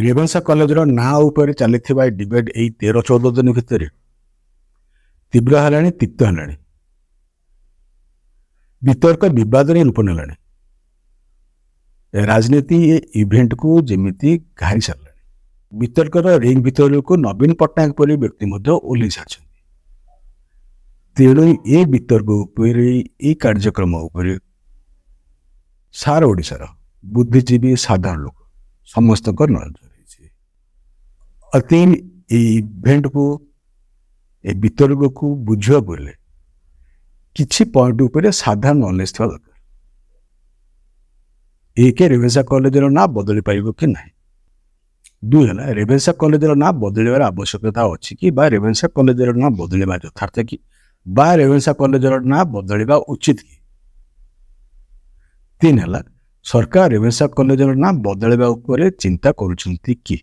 Ravenshaw କଲେଜର ନାଁ ଉପରେ ଚାଲିଥିବା ଏ ଡିବେଟ୍ ଏଇ ତେର ଚଉଦ ଦିନ ଭିତରେ ତୀବ୍ର ହେଲାଣି ତିକ୍ତ ହେଲାଣି ବିତର୍କ ବିବାଦରେ ରୂପ ନେଲାଣି ରାଜନୀତି ଏ ଇଭେଣ୍ଟକୁ ଯେମିତି ଘାରି ସାରିଲାଣି ବିତର୍କର ରିଙ୍ଗ ଭିତରକୁ ନବୀନ ପଟ୍ଟନାୟକ ପରି ବ୍ୟକ୍ତି ମଧ୍ୟ ଓହ୍ଲେଇ ସାରିଛନ୍ତି ତେଣୁ ଏ ବିତର୍କ ଉପରେ ଏ କାର୍ଯ୍ୟକ୍ରମ ଉପରେ ସାରା ଓଡ଼ିଶାର ବୁଦ୍ଧିଜୀବୀ ସାଧାରଣ ଲୋକ ସମସ୍ତଙ୍କ ନଜର ରହିଛି ଅତି ଏଇ ଇଭେଣ୍ଟକୁ ଏ ବିତର୍କକୁ ବୁଝିବାକୁ ହେଲେ କିଛି ପଏଣ୍ଟ ଉପରେ ସାଧା ନଲେଜ୍ ଥିବା ଦରକାର ଏକ ରେଭେନ୍ସା କଲେଜର ନାଁ ବଦଳି ପାରିବ କି ନାହିଁ ଦୁଇ ହେଲା ରେଭେନ୍ସା କଲେଜର ନାଁ ବଦଳିବାର ଆବଶ୍ୟକତା ଅଛି କି ବା ରେଭେନ୍ସା କଲେଜର ନାଁ ବଦଳିବା ଯଥାର୍ଥ କି ବା ରେଭେନ୍ସା କଲେଜର ନାଁ ବଦଳିବା ଉଚିତ କି ତିନି ହେଲା ସରକାର ରେଭେନ୍ସା କଲେଜର ନାଁ ବଦଳାଇବା ଉପରେ ଚିନ୍ତା କରୁଛନ୍ତି କି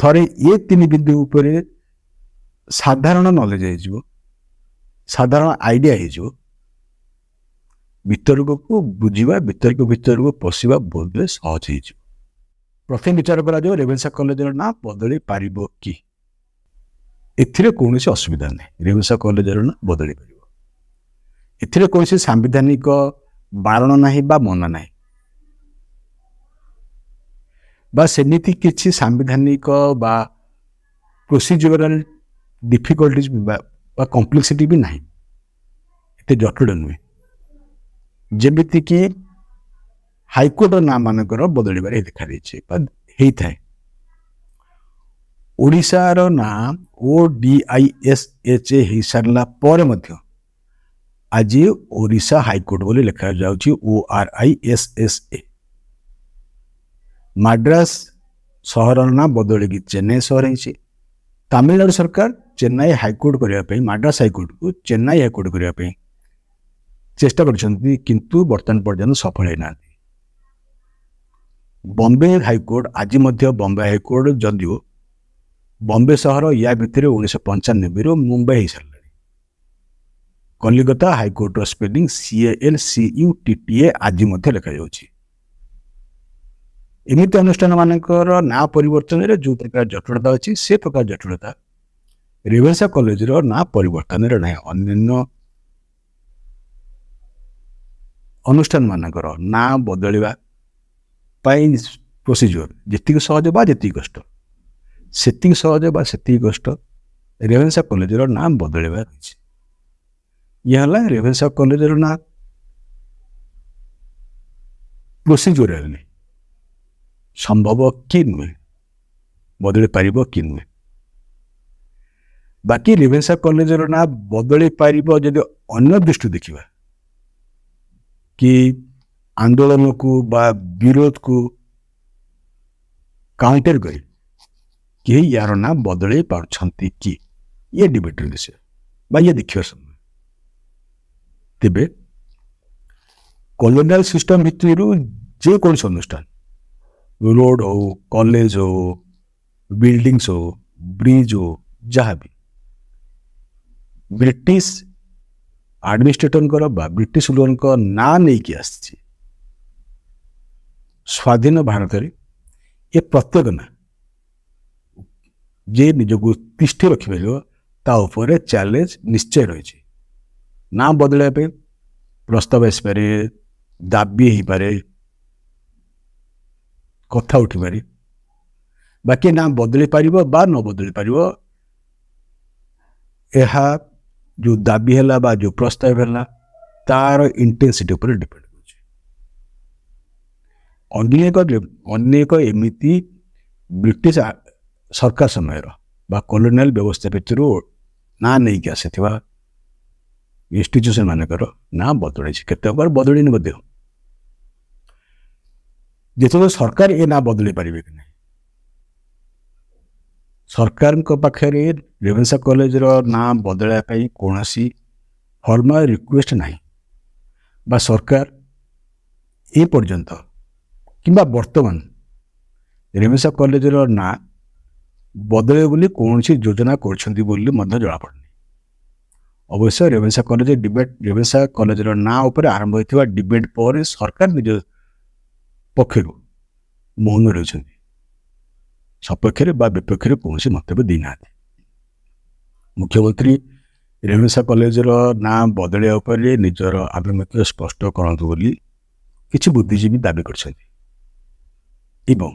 ଥରେ ଏ ତିନି ବିନ୍ଦୁ ଉପରେ ସାଧାରଣ ନଲେଜ ହେଇଯିବ ସାଧାରଣ ଆଇଡ଼ିଆ ହେଇଯିବ ବିତର୍କକୁ ବୁଝିବା ବିତର୍କ ଭିତରକୁ ପଶିବା ବୋଧହୁଏ ସହଜ ହେଇଯିବ ପ୍ରଥମେ ବିଚାର କରାଯିବ ରେଭେନ୍ସା କଲେଜର ନାଁ ବଦଳି ପାରିବ କି ଏଥିରେ କୌଣସି ଅସୁବିଧା ନାହିଁ ରେଭେନ୍ସା କଲେଜର ନାଁ ବଦଳି ପାରିବ ଏଥିରେ କୌଣସି ସାମ୍ବିଧାନିକ ବାରଣ ନାହିଁ ବା ମନ ନାହିଁ ବା ସେମିତି କିଛି ସାମ୍ବିଧାନିକ ବା ପ୍ରୋସିଜରାଲ ଡିଫିକଲ୍ଟିଜ୍ ବା କମ୍ପ୍ଲେକ୍ସିଟି ବି ନାହିଁ ଏତେ ଜଟିଳ ନୁହେଁ ଯେମିତିକି ହାଇକୋର୍ଟର ନାଁ ମାନଙ୍କର ବଦଳିବାରେ ଦେଖାଦେଇଛି ବା ହେଇଥାଏ ଓଡ଼ିଶାର ନାଁ O D I S H A ହେଇସାରିଲା ପରେ ମଧ୍ୟ આજે ઓરિસ્સા હાઇકોર્ટ ବୋଲି ଲେଖାଯାଉଛି O R I S S A Madras ସହରର ନାଁ ବଦଳିକି ଚେନ୍ନାଇ ସହର ହେଇଛି ତାମିଲନାଡ଼ୁ ସରକାର ଚେନ୍ନାଇ ହାଇକୋର୍ଟ କରିବା ପାଇଁ ମାଡ୍ରାସ୍ ହାଇକୋର୍ଟକୁ ଚେନ୍ନାଇ ହାଇକୋର୍ଟ କରିବା ପାଇଁ ଚେଷ୍ଟା କରିଛନ୍ତି କିନ୍ତୁ ବର୍ତ୍ତମାନ ପର୍ଯ୍ୟନ୍ତ ସଫଳ ହେଇନାହାନ୍ତି ବମ୍ବେ ହାଇକୋର୍ଟ ଆଜି ମଧ୍ୟ ବମ୍ବେ ହାଇକୋର୍ଟ ଯଦିଓ ବମ୍ବେ ସହର ୟା ଭିତରେ ଉଣେଇଶହ ପଞ୍ଚାନବେରୁ ମୁମ୍ବାଇ ହେଇସାରିଲା କଲିକତା ହାଇକୋର୍ଟର ସ୍ପେଲିଂ ସିଏଏଲ୍ ସିୟୁଟିଟିଏ ଆଜି ମଧ୍ୟ ଲେଖାଯାଉଛି ଏମିତି ଅନୁଷ୍ଠାନମାନଙ୍କର ନାଁ ପରିବର୍ତ୍ତନରେ ଯେଉଁ ପ୍ରକାର ଜଟିଳତା ଅଛି ସେ ପ୍ରକାର ଜଟିଳତା ରେଭେନ୍ସା କଲେଜର ନାଁ ପରିବର୍ତ୍ତନରେ ନାହିଁ ଅନ୍ୟାନ୍ୟ ଅନୁଷ୍ଠାନମାନଙ୍କର ନାଁ ବଦଳିବା ପାଇଁ ପ୍ରୋସିଜିଓର ଯେତିକି ସହଜ ବା ଯେତିକି କଷ୍ଟ ସେତିକି ସହଜ ବା ସେତିକି କଷ୍ଟ ରେଭେନ୍ସା କଲେଜର ନାଁ ବଦଳିବା ରହିଛି यह alla reverse collinear procedural নে সম্ভব কি নয় বদলে পারিব কি নয় বাকি রেভেনসা কলেজের না বদলে পারিব যদি অন্য দৃষ্টি দেখিবা কি আন্দোলনକୁ বা ବିରୋଧକୁ କାଉଣ୍ଟର କରି କେହି ୟାର ନାଁ ବଦଳେଇ ପାରୁଛନ୍ତି କି ଇଏ ଡିବେଟ୍ର ବିଷୟ ବା ଇଏ ଦେଖିବା ସମୟ तेरे कलोनियाल सिस्टम भितर जेकोसी अनुष्ठान रोड हो कॉलेज हो बिल्डिंग्स हो ब्रिज हो जहाँ भी ब्रिटिश आडमिनिस्ट्रेटर ब्रिटिश लोन का ना नहीं कि आधीन भारत ये प्रत्येक ना जे निज को तिष्ठ रखिपर चैलेंज निश्चय रही ନାଁ ବଦଳାଇବା ପାଇଁ ପ୍ରସ୍ତାବ ଆସିପାରେ ଦାବି ହେଇପାରେ କଥା ଉଠିପାରେ ବା କିଏ ନାଁ ବଦଳି ପାରିବ ବା ନ ବଦଳି ପାରିବ ଏହା ଯେଉଁ ଦାବି ହେଲା ବା ଯେଉଁ ପ୍ରସ୍ତାବ ହେଲା ତାର ଇଣ୍ଟେନ୍ସିଟି ଉପରେ ଡିପେଣ୍ଡ କରୁଛି ଅନେକ ଅନେକ ଏମିତି ବ୍ରିଟିଶ ସରକାର ସମୟର ବା କଲୋନିଆଲ ବ୍ୟବସ୍ଥା ଭିତରୁ ନାଁ ନେଇକି ଆସିଥିବା ଇନଷ୍ଟିଚ୍ୟୁସନ୍ ମାନଙ୍କର ନାଁ ବଦଳିଛି କେତେ ପ୍ରକାର ବଦଳିନି ମଧ୍ୟ ଯେତେବେଳେ ସରକାର ଏ ନାଁ ବଦଳି ପାରିବେ କି ନାହିଁ ସରକାରଙ୍କ ପାଖରେ ରେଭେନ୍ସା କଲେଜର ନାଁ ବଦଳାଇବା ପାଇଁ କୌଣସି ଫର୍ମାଲ ରିକ୍ୱେଷ୍ଟ ନାହିଁ ବା ସରକାର ଏ ପର୍ଯ୍ୟନ୍ତ କିମ୍ବା ବର୍ତ୍ତମାନ ରେଭେନ୍ସା କଲେଜର ନାଁ ବଦଳାଇବ ବୋଲି କୌଣସି ଯୋଜନା କରୁଛନ୍ତି ବୋଲି ମଧ୍ୟ ଜଣାପଡ଼େ ଅବଶ୍ୟ ରେଭେନ୍ସା କଲେଜ ଡିବେଟ୍ ରେଭେନ୍ସା କଲେଜର ନାଁ ଉପରେ ଆରମ୍ଭ ହୋଇଥିବା ଡିବେଟ୍ ପରେ ସରକାର ନିଜ ପକ୍ଷରୁ ମୌନ ରହିଛନ୍ତି ସପକ୍ଷରେ ବା ବିପକ୍ଷରେ କୌଣସି ମନ୍ତବ୍ୟ ଦେଇନାହାନ୍ତି ମୁଖ୍ୟମନ୍ତ୍ରୀ ରେଭେନ୍ସା କଲେଜର ନାଁ ବଦଳିବା ଉପରେ ନିଜର ଆଭିମୁଖ୍ୟ ସ୍ପଷ୍ଟ କରନ୍ତୁ ବୋଲି କିଛି ବୁଦ୍ଧିଜୀବୀ ଦାବି କରିଛନ୍ତି ଏବଂ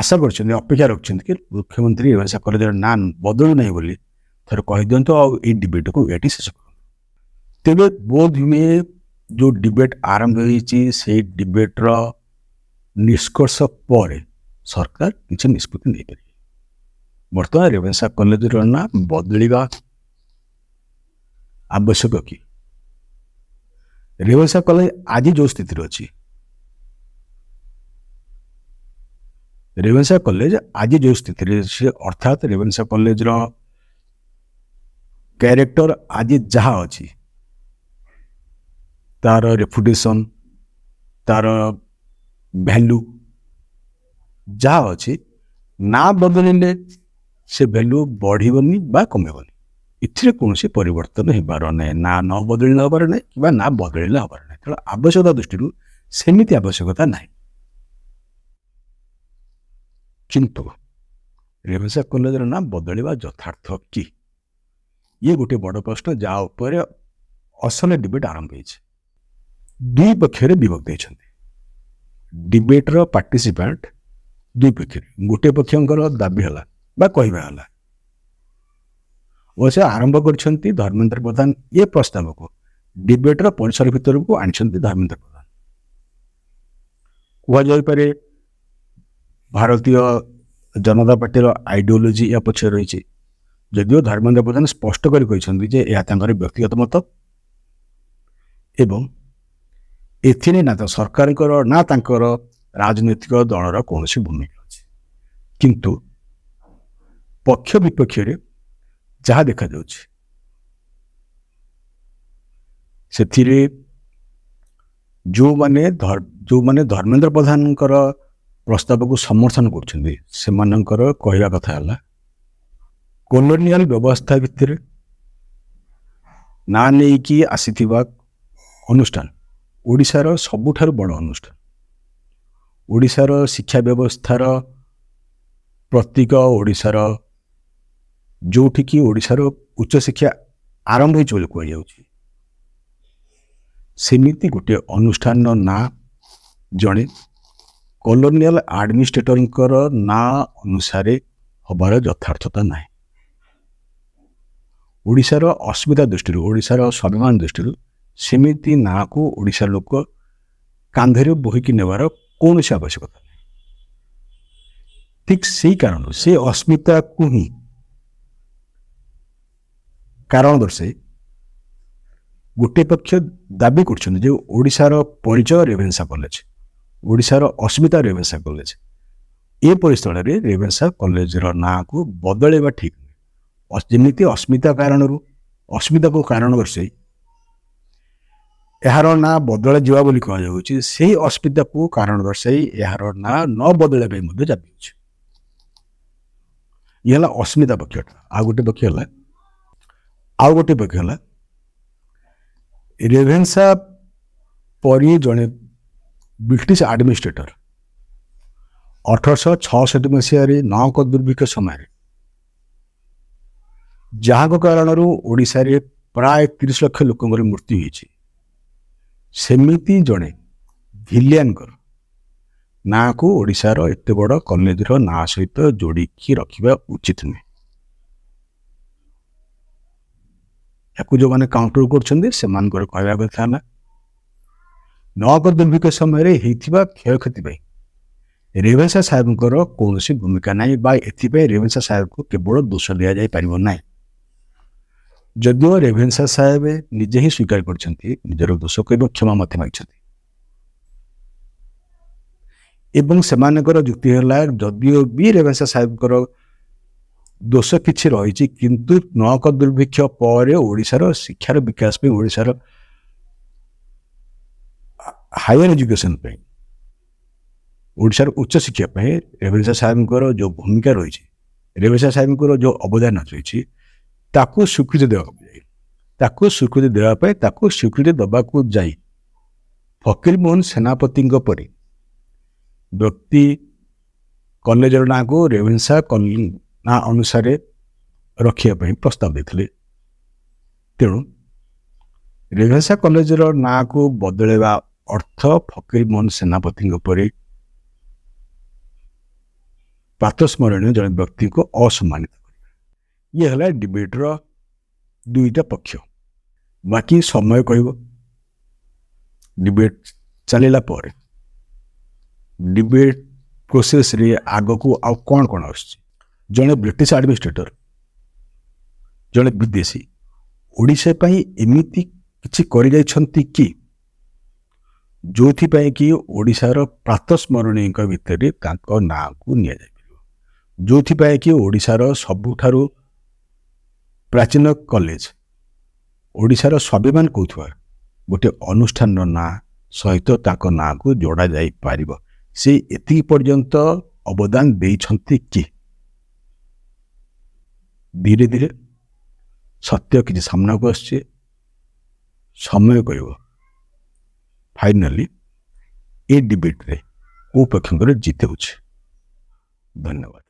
ଆଶା କରିଛନ୍ତି ଅପେକ୍ଷା ରଖିଛନ୍ତି କି ମୁଖ୍ୟମନ୍ତ୍ରୀ ରେଭେନ୍ସା କଲେଜର ନାଁ ବଦଳୁ ନାହିଁ ବୋଲି थर कहीदिंतु आबेट को ये शेष कर तेज बोध हुए जो डिबेट आरंभ होबेट्र निष्कर्ष पर सरकार किसी निष्पत्ति नहीं पारे बर्तमान साहब कलेज ना बदल आवश्यक कि रेवेन्सा कलेज आज जो स्थित अच्छी साहब कलेज आज जो स्थित अर्थात साहब कलेजर କ୍ୟାରେକ୍ଟର ଆଜି ଯାହା ଅଛି ତା'ର ରେପୁଟେସନ୍ ତା'ର ଭ୍ୟାଲ୍ୟୁ ଯାହା ଅଛି ନା ବଦଳିଲେ ସେ ଭ୍ୟାଲ୍ୟୁ ବଢ଼ିବନି ବା କମିବନି ଏଥିରେ କୌଣସି ପରିବର୍ତ୍ତନ ହେବାର ନାହିଁ ନା ନ ବଦଳିଲେ ହେବାର ନାହିଁ କିମ୍ବା ନା ବଦଳିଲେ ହେବାର ନାହିଁ ତେଣୁ ଆବଶ୍ୟକତା ଦୃଷ୍ଟିରୁ ସେମିତି ଆବଶ୍ୟକତା ନାହିଁ କିନ୍ତୁ ରେଭେନ୍ସା କଲେଜର ନାଁ ବଦଳିବା ଯଥାର୍ଥ କି ଇଏ ଗୋଟିଏ ବଡ଼ ପ୍ରଶ୍ନ ଯାହା ଉପରେ ଅସଲ ଡିବେଟ୍ ଆରମ୍ଭ ହୋଇଛି ଦୁଇ ପକ୍ଷରେ ବିଭକ୍ତ ହୋଇଛନ୍ତି ଡିବେଟ୍ର ପାର୍ଟିସିପାଣ୍ଟ ଦୁଇ ପକ୍ଷରେ ଗୋଟିଏ ପକ୍ଷଙ୍କର ଦାବି ହେଲା ବା କହିବା ହେଲା ଓ ସେ ଆରମ୍ଭ କରିଛନ୍ତି ଧର୍ମେନ୍ଦ୍ର ପ୍ରଧାନ ଏ ପ୍ରସ୍ତାବକୁ ଡିବେଟ୍ର ପରିସର ଭିତରକୁ ଆଣିଛନ୍ତି ଧର୍ମେନ୍ଦ୍ର ପ୍ରଧାନ କୁହାଯାଇପାରେ ଭାରତୀୟ ଜନତା ପାର୍ଟିର ଆଇଡ଼ିଓଲୋଜି ଏହା ପଛରେ ରହିଛି ଯଦିଓ ଧର୍ମେନ୍ଦ୍ର ପ୍ରଧାନ ସ୍ପଷ୍ଟ କରି କହିଛନ୍ତି ଯେ ଏହା ତାଙ୍କର ବ୍ୟକ୍ତିଗତ ମତ ଏବଂ ଏଥିରେ ନା ତ ସରକାରଙ୍କର ନା ତାଙ୍କର ରାଜନୈତିକ ଦଳର କୌଣସି ଭୂମିକା ଅଛି କିନ୍ତୁ ପକ୍ଷ ବିପକ୍ଷରେ ଯାହା ଦେଖାଯାଉଛି ସେଥିରେ ଯେଉଁମାନେ ଯେଉଁମାନେ ଧର୍ମେନ୍ଦ୍ର ପ୍ରଧାନଙ୍କର ପ୍ରସ୍ତାବକୁ ସମର୍ଥନ କରୁଛନ୍ତି ସେମାନଙ୍କର କହିବା କଥା ହେଲା କଲୋନିଆଲ ବ୍ୟବସ୍ଥା ଭିତରେ ନାଁ ନେଇକି ଆସିଥିବା ଅନୁଷ୍ଠାନ ଓଡ଼ିଶାର ସବୁଠାରୁ ବଡ଼ ଅନୁଷ୍ଠାନ ଓଡ଼ିଶାର ଶିକ୍ଷା ବ୍ୟବସ୍ଥାର ପ୍ରତୀକ ଓଡ଼ିଶାର ଯେଉଁଠିକି ଓଡ଼ିଶାର ଉଚ୍ଚଶିକ୍ଷା ଆରମ୍ଭ ହୋଇଛି ବୋଲି କୁହାଯାଉଛି ସେମିତି ଗୋଟିଏ ଅନୁଷ୍ଠାନର ନାଁ ଜଣେ କଲୋନିଆଲ ଆଡମିନିଷ୍ଟ୍ରେଟରଙ୍କର ନାଁ ଅନୁସାରେ ହେବାର ଯଥାର୍ଥତା ନାହିଁ ଓଡ଼ିଶାର ଅସୁବିଧା ଦୃଷ୍ଟିରୁ ଓଡ଼ିଶାର ସ୍ୱାଭିମାନ ଦୃଷ୍ଟିରୁ ସେମିତି ନାଁକୁ ଓଡ଼ିଶା ଲୋକ କାନ୍ଧରେ ବୋହିକି ନେବାର କୌଣସି ଆବଶ୍ୟକତା ନାହିଁ ଠିକ୍ ସେହି କାରଣରୁ ସେ ଅସ୍ମିତାକୁ ହିଁ କାରଣ ଦର୍ଶାଇ ଗୋଟିଏ ପକ୍ଷ ଦାବି କରୁଛନ୍ତି ଯେ ଓଡ଼ିଶାର ପରିଚୟ ରେଭେନ୍ସା କଲେଜ ଓଡ଼ିଶାର ଅସ୍ମିତା ରେଭେନ୍ସା କଲେଜ ଏ ପରିସ୍ଥଳରେ ରେଭେନ୍ସା କଲେଜର ନାଁକୁ ବଦଳାଇବା ଠିକ୍ ଯେମିତି ଅସ୍ମିତା କାରଣରୁ ଅସ୍ମିତାକୁ କାରଣ କରି ଏହାର ନାଁ ବଦଳା ଯିବା ବୋଲି କୁହାଯାଉଛି ସେହି ଅସ୍ମିତାକୁ କାରଣ ଦର୍ଶାଇ ଏହାର ନାଁ ନ ବଦଳିବା ପାଇଁ ମଧ୍ୟ ଚାପିଅଛି ଇଏ ହେଲା ଅସ୍ମିତା ପକ୍ଷଟା ଆଉ ଗୋଟେ ପକ୍ଷ ହେଲା ଆଉ ଗୋଟେ ପକ୍ଷ ହେଲା ରେଭେନ୍ସା ପରି ଜଣେ ବ୍ରିଟିଶ ଆଡମିନିଷ୍ଟ୍ରେଟର ଅଠରଶହ ଛଅଷଠି ମସିହାରେ ନଅଙ୍କ ଦୁର୍ଭିକ୍ଷ ସମୟରେ ଯାହାଙ୍କ କାରଣରୁ ଓଡ଼ିଶାରେ ପ୍ରାୟ ତିରିଶ ଲକ୍ଷ ଲୋକଙ୍କର ମୃତ୍ୟୁ ହୋଇଛି ସେମିତି ଜଣେ ଭିଲିଆନଙ୍କର ନାଁକୁ ଓଡ଼ିଶାର ଏତେ ବଡ଼ କଲେଜର ନାଁ ସହିତ ଯୋଡ଼ିକି ରଖିବା ଉଚିତ ନୁହେଁ ଏହାକୁ ଯେଉଁମାନେ କାଉଣ୍ଟର କରୁଛନ୍ତି ସେମାନଙ୍କର କହିବା କଥା ହେଲା ନଗଦ ଦୁର୍ଭିକ୍ଷ ସମୟରେ ହେଇଥିବା କ୍ଷୟକ୍ଷତି ପାଇଁ ରେଭେନ୍ସା ସାହେବଙ୍କର କୌଣସି ଭୂମିକା ନାହିଁ ବା ଏଥିପାଇଁ ରେଭେନ୍ସା ସାହେବଙ୍କୁ କେବଳ ଦୋଷ ଦିଆଯାଇ ପାରିବ ନାହିଁ जदिव रेभेन्सा साहेब निजे ही स्वीकार करजर दोष को क्षमा मत मांगी एवं से जुक्ति है जदिव रेभेन्सा साहेब दोष किसी रही कि नक दुर्भिक्ष परशार शिक्षार विकास ओडार हायर एजुकेशन ओडार उच्च शिक्षा रेभेन्सा साहेब जो भूमिका रही रेभेन्सा साहेब जो अवदान रही ତାକୁ ସ୍ୱୀକୃତି ଦେବାକୁ ଯାଇ ତାକୁ ସ୍ୱୀକୃତି ଦେବା ପାଇଁ ତାକୁ ସ୍ୱୀକୃତି ଦେବାକୁ ଯାଇ ଫକୀରମୋହନ ସେନାପତିଙ୍କ ପରି ବ୍ୟକ୍ତି କଲେଜର ନାଁକୁ ରେଭେନ୍ସା ନାଁ ଅନୁସାରେ ରଖିବା ପାଇଁ ପ୍ରସ୍ତାବ ଦେଇଥିଲେ ତେଣୁ ରେଭେନ୍ସା କଲେଜର ନାଁକୁ ବଦଳାଇବା ଅର୍ଥ ଫକୀରମୋହନ ସେନାପତିଙ୍କ ପରି ପ୍ରାତସ୍ମରଣୀୟ ଜଣେ ବ୍ୟକ୍ତିଙ୍କୁ ଅସମ୍ମାନିତ ଇଏ ହେଲା ଡିବେଟ୍ର ଦୁଇଟା ପକ୍ଷ ବାକି ସମୟ କହିବ ଡିବେଟ୍ ଚାଲିଲା ପରେ ଡିବେଟ୍ ପ୍ରୋସେସ୍ରେ ଆଗକୁ ଆଉ କ'ଣ କ'ଣ ଆସୁଛି ଜଣେ ବ୍ରିଟିଶ ଆଡ଼ମିନିଷ୍ଟ୍ରେଟର ଜଣେ ବିଦେଶୀ ଓଡ଼ିଶା ପାଇଁ ଏମିତି କିଛି କରିଯାଇଛନ୍ତି କି ଯେଉଁଥିପାଇଁ କି ଓଡ଼ିଶାର ପ୍ରାତସ୍ମରଣୀୟଙ୍କ ଭିତରେ ତାଙ୍କ ନାଁକୁ ନିଆଯାଇପାରିବ ଯେଉଁଥିପାଇଁ କି ଓଡ଼ିଶାର ସବୁଠାରୁ ପ୍ରାଚୀନ କଲେଜ ଓଡ଼ିଶାର ସ୍ୱାଭିମାନ କହୁଥିବା ଗୋଟିଏ ଅନୁଷ୍ଠାନର ନାଁ ସହିତ ତାଙ୍କ ନାଁକୁ ଯୋଡ଼ା ଯାଇପାରିବ ସେ ଏତିକି ପର୍ଯ୍ୟନ୍ତ ଅବଦାନ ଦେଇଛନ୍ତି କି ଧୀରେ ଧୀରେ ସତ୍ୟ କିଛି ସାମ୍ନାକୁ ଆସୁଛି ସମୟ କହିବ ଫାଇନାଲି ଏ ଡିବେଟ୍ରେ କେଉଁ ପକ୍ଷଙ୍କର ଜିତେଉଛି ଧନ୍ୟବାଦ